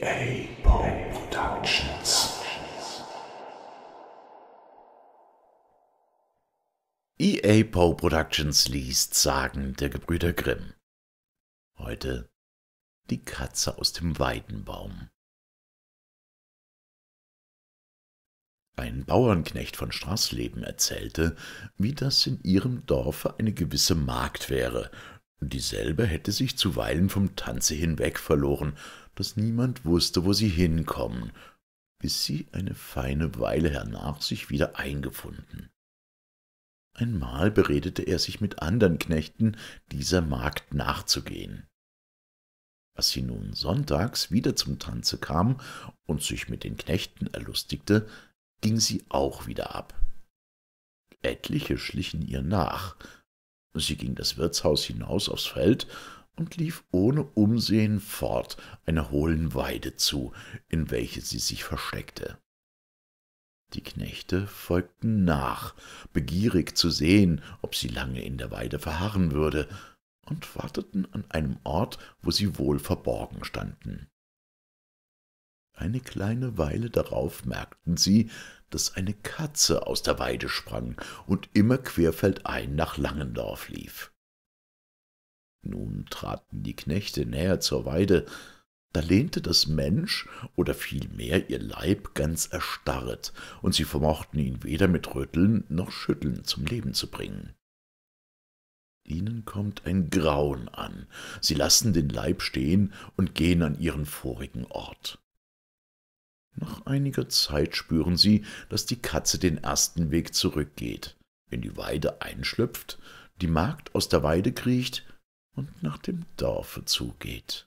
GA Productions. EA Poe Productions liest Sagen der Gebrüder Grimm. Heute die Katze aus dem Weidenbaum. Ein Bauernknecht von Straßleben erzählte, wie das in ihrem Dorfe eine gewisse Magd wäre, Dieselbe hätte sich zuweilen vom Tanze hinweg verloren, daß niemand wußte, wo sie hinkommen, bis sie eine feine Weile hernach sich wieder eingefunden. Einmal beredete er sich mit andern Knechten, dieser Magd nachzugehen. Als sie nun sonntags wieder zum Tanze kam und sich mit den Knechten erlustigte, ging sie auch wieder ab. Etliche schlichen ihr nach, Sie ging das Wirtshaus hinaus aufs Feld und lief ohne Umsehen fort einer hohlen Weide zu, in welche sie sich versteckte. Die Knechte folgten nach, begierig zu sehen, ob sie lange in der Weide verharren würde, und warteten an einem Ort, wo sie wohl verborgen standen. Eine kleine Weile darauf merkten sie, daß eine Katze aus der Weide sprang und immer querfeldein nach Langendorf lief. Nun traten die Knechte näher zur Weide, da lehnte das Mensch oder vielmehr ihr Leib ganz erstarret, und sie vermochten ihn weder mit Rütteln noch Schütteln zum Leben zu bringen. Ihnen kommt ein Grauen an, sie lassen den Leib stehen und gehen an ihren vorigen Ort. Nach einiger Zeit spüren sie, dass die Katze den ersten Weg zurückgeht, in die Weide einschlüpft, die Magd aus der Weide kriecht und nach dem Dorfe zugeht.